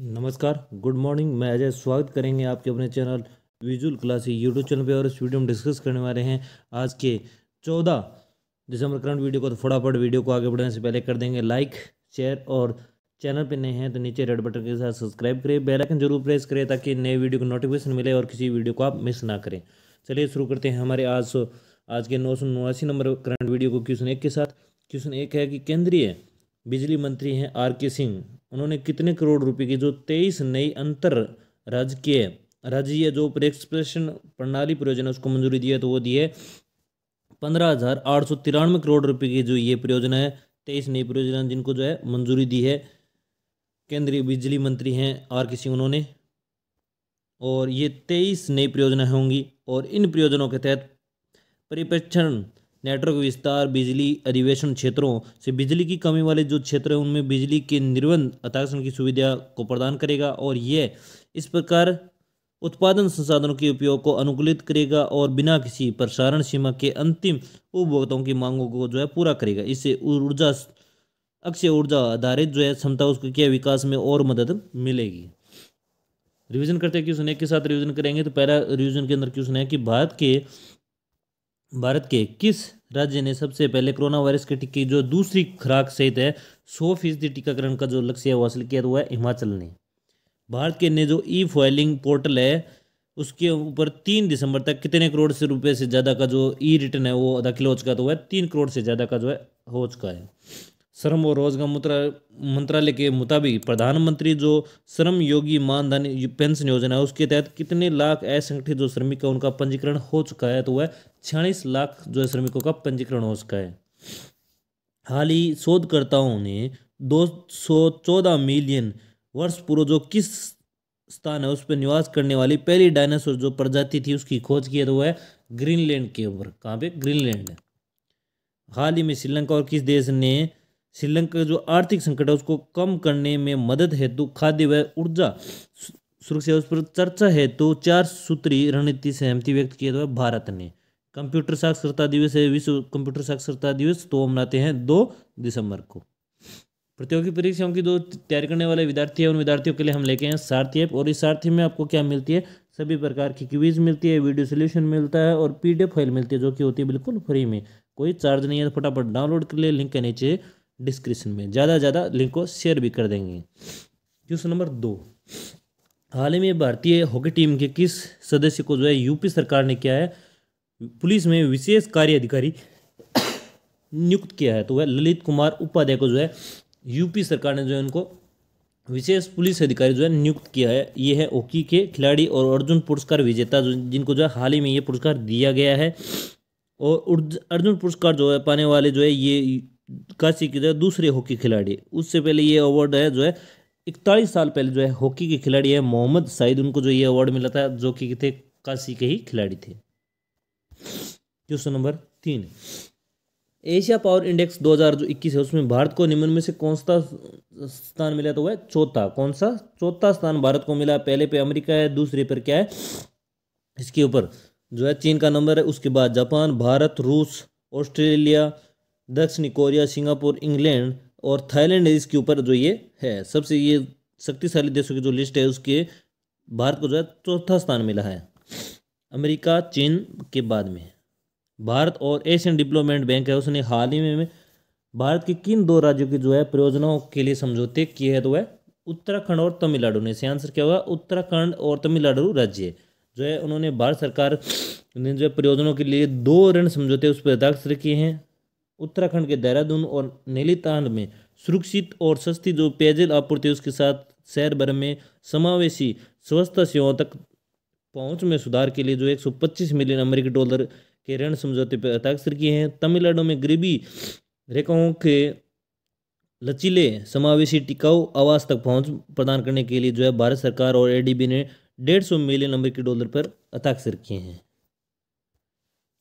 नमस्कार good morning मैं अजय स्वागत करेंगे आपके अपने channel visual classy YouTube channel पे और इस वीडियो में डिस्कस करने वाले हैं आज के चौदह दिसंबर करंट वीडियो को तो फटाफट वीडियो को आगे बढ़ने से पहले कर देंगे लाइक शेयर और चैनल पे नए हैं तो नीचे रेड बटन के साथ सब्सक्राइब करें बेलाइकन जरूर प्रेस करें ताकि नए वीडियो को नोटिफिकेशन मिले और किसी वीडियो को आप मिस ना करें चलिए शुरू करते हैं हमारे आज आज के नौ नंबर करंट वीडियो को क्वेश्चन एक के साथ क्वेश्चन एक है कि केंद्रीय बिजली मंत्री हैं आर के सिंह उन्होंने कितने करोड़ रुपए की जो तेईस नई अंतर राजकीय राज्य जो प्रेक्सप्रेशन प्रणाली परियोजना उसको मंजूरी दी है तो वो दी है पंद्रह हज़ार आठ सौ तिरानवे करोड़ रुपए की जो ये परियोजना है तेईस नई परियोजना जिनको जो है मंजूरी दी है केंद्रीय बिजली मंत्री हैं आर के सिंह उन्होंने और ये तेईस नई परियोजना होंगी और इन परियोजनाओं के तहत परिपेक्षण नेटवर्क विस्तार बिजली अधिवेशन क्षेत्रों से बिजली की कमी वाले जो क्षेत्र हैं उनमें बिजली के निर्बंध अतरक्षण की सुविधा को प्रदान करेगा और यह इस प्रकार उत्पादन संसाधनों के उपयोग को अनुकूलित करेगा और बिना किसी प्रसारण सीमा के अंतिम उपभोक्ताओं की मांगों को जो है पूरा करेगा इससे ऊर्जा अक्षय ऊर्जा आधारित जो है क्षमता उसके विकास में और मदद मिलेगी रिवीजन करते क्वेश्चन एक के साथ रिवीजन करेंगे तो पहला रिवीजन के अंदर क्वेश्चन है कि भारत के भारत के किस राज्य ने सबसे पहले कोरोना वायरस के टीके जो दूसरी खुराक सहित है सौ फीसदी टीकाकरण का जो लक्ष्य है वो हासिल किया हुआ तो है हिमाचल ने भारत के ने जो ई फाइलिंग पोर्टल है उसके ऊपर तीन दिसंबर तक कितने करोड़ से रुपए से ज़्यादा का जो ई रिटर्न है वो दाखिल हो चुका तो हुआ है तीन करोड़ से ज़्यादा का जो है हो चुका है श्रम और रोजगार मंत्रालय के मुताबिक प्रधानमंत्री जो श्रम योगी मानधन पेंशन योजना है उसके तहत कितने लाख असंगठित जो श्रमिक है उनका पंजीकरण हो चुका है तो वह छियालीस लाख जो है श्रमिकों का पंजीकरण हो चुका है हाल ही शोधकर्ताओं ने दो सौ चौदह मिलियन वर्ष पूर्व जो किस स्थान है उस पर निवास करने वाली पहली डायनासोर जो प्रजाति थी उसकी खोज की है तो वह ग्रीनलैंड के ऊपर कहाँ पे ग्रीनलैंड है हाल ही में श्रीलंका और किस देश ने श्रीलंका का जो आर्थिक संकट है उसको कम करने में मदद हेतु खाद्य व ऊर्जा सुरक्षा उस पर चर्चा है तो चार सूत्री रणनीति सहमति व्यक्त किया था तो भारत ने कंप्यूटर साक्षरता दिवस है विश्व कंप्यूटर साक्षरता दिवस तो मनाते हैं दो दिसंबर को प्रतियोगी परीक्षाओं की जो तैयारी करने वाले विद्यार्थी हैं उन विद्यार्थियों के लिए हम लेके हैं सारथी ऐप और इस सारथी में आपको क्या मिलती है सभी प्रकार की क्विज मिलती है वीडियो सोल्यूशन मिलता है और पीडीएफ फाइल मिलती है जो कि होती है बिल्कुल फ्री में कोई चार्ज नहीं है तो फटाफट डाउनलोड कर ले लिंक के नीचे डिस्क्रिप्शन में ज़्यादा से ज़्यादा लिंक को शेयर भी कर देंगे क्वेश्चन नंबर दो हाल ही में भारतीय हॉकी टीम के किस सदस्य को जो है यूपी सरकार ने किया है पुलिस में विशेष कार्य अधिकारी नियुक्त किया है तो वह ललित कुमार उपाध्याय को जो है यूपी सरकार ने जो है उनको विशेष पुलिस अधिकारी जो है नियुक्त किया है ये है हॉकी के खिलाड़ी और अर्जुन पुरस्कार विजेता जिनको जो है हाल ही में ये पुरस्कार दिया गया है और अर्जुन पुरस्कार जो है पाने वाले जो है ये काशी की जो है दूसरे हॉकी खिलाड़ी उससे पहले ये अवार्ड है जो है इकतालीस साल पहले जो है हॉकी के खिलाड़ी है मोहम्मद साइद उनको जो ये अवार्ड मिला था जो कि थे काशी के ही खिलाड़ी थे क्वेश्चन नंबर तीन एशिया पावर इंडेक्स 2021 है उसमें भारत को निम्न में से कौन सा स्थान मिला तो वह चौथा कौन सा चौथा स्थान भारत को मिला पहले पे अमेरिका है दूसरे पर क्या है इसके ऊपर जो है चीन का नंबर है उसके बाद जापान भारत रूस ऑस्ट्रेलिया दक्षिण कोरिया सिंगापुर इंग्लैंड और थाईलैंड इसके ऊपर जो ये है सबसे ये शक्तिशाली देशों की जो लिस्ट है उसके भारत को जो है चौथा स्थान मिला है अमेरिका चीन के बाद में भारत और एशियन डेवलपमेंट बैंक है उसने हाल ही में भारत के किन दो राज्यों के जो है परियोजनाओं के लिए समझौते किए हैं तो वह उत्तराखंड और तमिलनाडु ने इसे आंसर क्या हुआ उत्तराखंड और तमिलनाडु राज्य जो है उन्होंने भारत सरकार ने जो है परियोजनाओं के लिए दो ऋण समझौते उस पर हस्ताक्षर किए हैं उत्तराखंड के देहरादून और नैलीतान में सुरक्षित और सस्ती जो पेयजल आपूर्ति उसके साथ शहर भर में समावेशी स्वस्थ सेवाओं तक पहुंच में सुधार के लिए जो 125 मिलियन अमेरिकी डॉलर के ऋण समझौते पर हताक्षर किए हैं तमिलनाडु में गरीबी रेखाओं के लचीले समावेशी टिकाऊ आवास तक पहुंच प्रदान करने के लिए जो है भारत सरकार और एडीबी ने डेढ़ सौ मिलियन अमेरिकी डॉलर पर अताक्षर किए हैं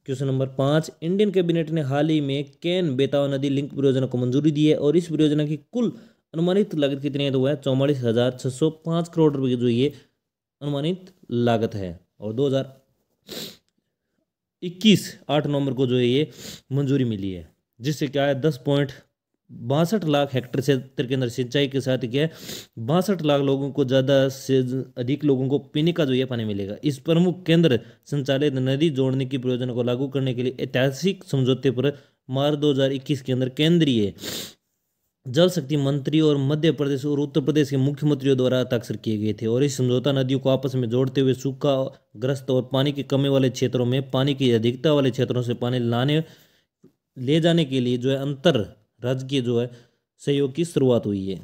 क्वेश्चन नंबर पाँच इंडियन कैबिनेट ने हाल ही में कैन बेताव नदी लिंक परियोजना को मंजूरी दी है और इस परियोजना की कुल अनुमानित लागत कितनी है तो वह चौवालीस हज़ार छः सौ पाँच करोड़ रुपए की जो ये अनुमानित लागत है और दो हज़ार इक्कीस आठ नवंबर को जो है ये मंजूरी मिली है जिससे क्या है दस पॉइंट बासठ लाख हेक्टर क्षेत्र के अंदर सिंचाई के साथ क्या है बासठ लाख लोगों को ज़्यादा से अधिक लोगों को पीने का जो यह पानी मिलेगा इस प्रमुख केंद्र संचालित नदी जोड़ने की परियोजना को लागू करने के लिए ऐतिहासिक समझौते पर मार्च 2021 के अंदर केंद्रीय जल शक्ति मंत्री और मध्य प्रदेश और उत्तर प्रदेश के मुख्यमंत्रियों द्वारा हस्ताक्षर किए गए थे और इस समझौता नदियों को आपस में जोड़ते हुए सूखा ग्रस्त और पानी की कमी वाले क्षेत्रों में पानी की अधिकता वाले क्षेत्रों से पानी लाने ले जाने के लिए जो है अंतर राजकीय जो है सहयोग की शुरुआत हुई है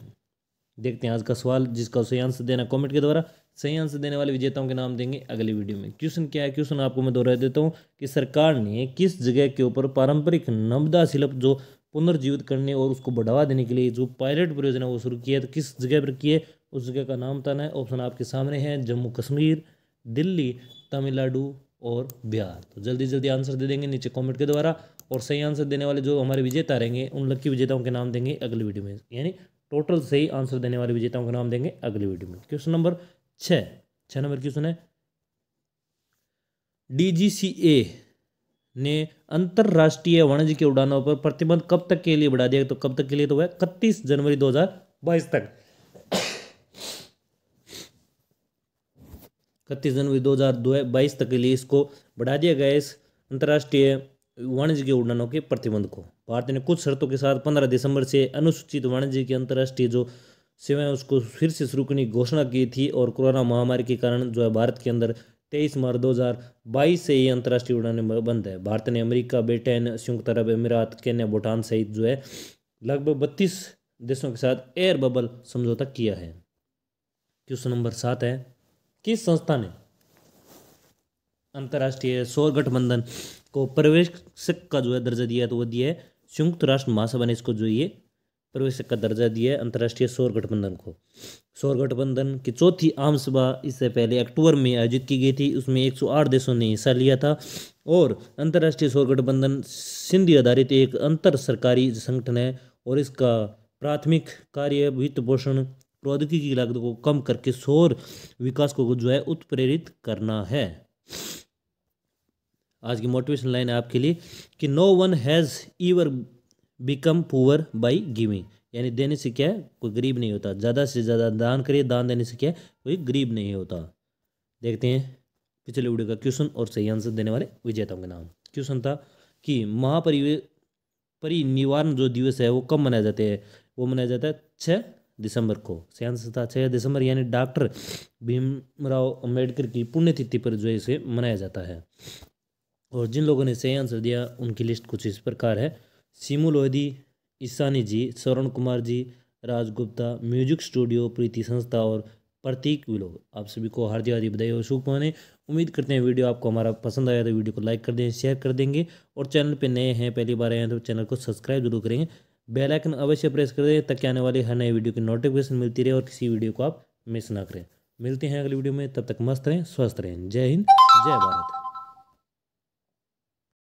देखते हैं आज का सवाल जिसका सही आंसर देना कमेंट के द्वारा सही आंसर देने वाले विजेताओं के नाम देंगे अगली वीडियो में क्वेश्चन क्या है क्वेश्चन आपको मैं दोहरा देता हूँ कि सरकार ने किस जगह के ऊपर पारंपरिक नमदा शिल्प जो पुनर्जीवित करने और उसको बढ़ावा देने के लिए जो पायलट परियोजना वो शुरू किया है तो किस जगह पर किए उस जगह का नाम बताना है ऑप्शन आपके सामने है जम्मू कश्मीर दिल्ली तमिलनाडु और बिहार तो जल्दी जल्दी आंसर दे देंगे नीचे कमेंट के द्वारा और सही आंसर देने वाले जो हमारे विजेता रहेंगे उन लक्की विजेताओं के नाम देंगे अगली वीडियो में यानी टोटल सही आंसर देने वाले विजेताओं के नाम देंगे अगली वीडियो में क्वेश्चन नंबर छः छः नंबर क्वेश्चन है डीजीसीए ने अंतर्राष्ट्रीय वाणिज्य के उड़ानों पर प्रतिबंध कब तक के लिए बढ़ा दिया तो कब तक के लिए तो वह इकतीस जनवरी दो तक इकतीस जनवरी दो हजार बाईस तक के लिए इसको बढ़ा दिया गया इस अंतर्राष्ट्रीय वाणिज्य के उड़ानों के प्रतिबंध को भारत ने कुछ शर्तों के साथ पंद्रह दिसंबर से अनुसूचित वाणिज्य की अंतर्राष्ट्रीय जो सेवाएं उसको फिर से शुरू करने की घोषणा की थी और कोरोना महामारी के कारण जो है भारत के अंदर तेईस मार्च दो हजार बाईस से ये अंतर्राष्ट्रीय उड़ानें बंद है भारत ने अमेरिका ब्रिटेन संयुक्त अरब अमीरात केन्या भूटान सहित जो है लगभग बत्तीस देशों के साथ एयर बबल समझौता किया है क्वेश्चन नंबर सात है किस संस्था ने अंतर्राष्ट्रीय सौर गठबंधन को प्रवेशक का जो है दर्जा दिया तो वो दिया है संयुक्त राष्ट्र महासभा ने इसको जो ये प्रवेशक का दर्जा दिया है अंतर्राष्ट्रीय सौर गठबंधन को सौर गठबंधन की चौथी आम सभा इससे पहले अक्टूबर में आयोजित की गई थी उसमें 108 देशों ने हिस्सा लिया था और अंतर्राष्ट्रीय सौर गठबंधन सिंधी आधारित एक अंतर सरकारी संगठन है और इसका प्राथमिक कार्य वित्त पोषण प्रौद्योगिकी की लागत को कम करके सौर विकास को जो है उत्प्रेरित करना है आज की मोटिवेशन लाइन है आपके लिए कि no one has ever become poor by giving यानी देने से क्या है कोई गरीब नहीं होता ज़्यादा से ज़्यादा दान करिए दान देने से क्या है कोई गरीब नहीं होता देखते हैं पिछले वीडियो का क्वेश्चन और सही आंसर देने वाले विजेताओं के नाम क्वेश्चन था कि महापरिवे परिनिवारण जो दिवस है वो कब मनाया जाते हैं वो मनाया जाता है छः दिसंबर को सही आंसर था छः दिसंबर यानी डॉक्टर भीमराव अम्बेडकर की पुण्यतिथि पर जो है इसे मनाया जाता है और जिन लोगों ने सही आंसर दिया उनकी लिस्ट कुछ इस प्रकार है सीमू लोधी ईसानी जी स्वर्ण कुमार जी राजगुप्ता म्यूजिक स्टूडियो प्रीति संस्था और प्रतीक विलो आप सभी को हार्दिक हार्दिक बधाई और शुभ माने उम्मीद करते हैं वीडियो आपको हमारा पसंद आया तो वीडियो को लाइक कर दें शेयर कर देंगे और चैनल पे नए हैं पहली बार आए हैं तो चैनल को सब्सक्राइब जरूर करेंगे बेल आइकन अवश्य प्रेस कर दें ताकि आने वाली हर नए वीडियो की नोटिफिकेशन मिलती रहे और किसी वीडियो को आप मिस ना करें मिलते हैं अगली वीडियो में तब तक मस्त रहें स्वस्थ रहें जय हिंद जय भारत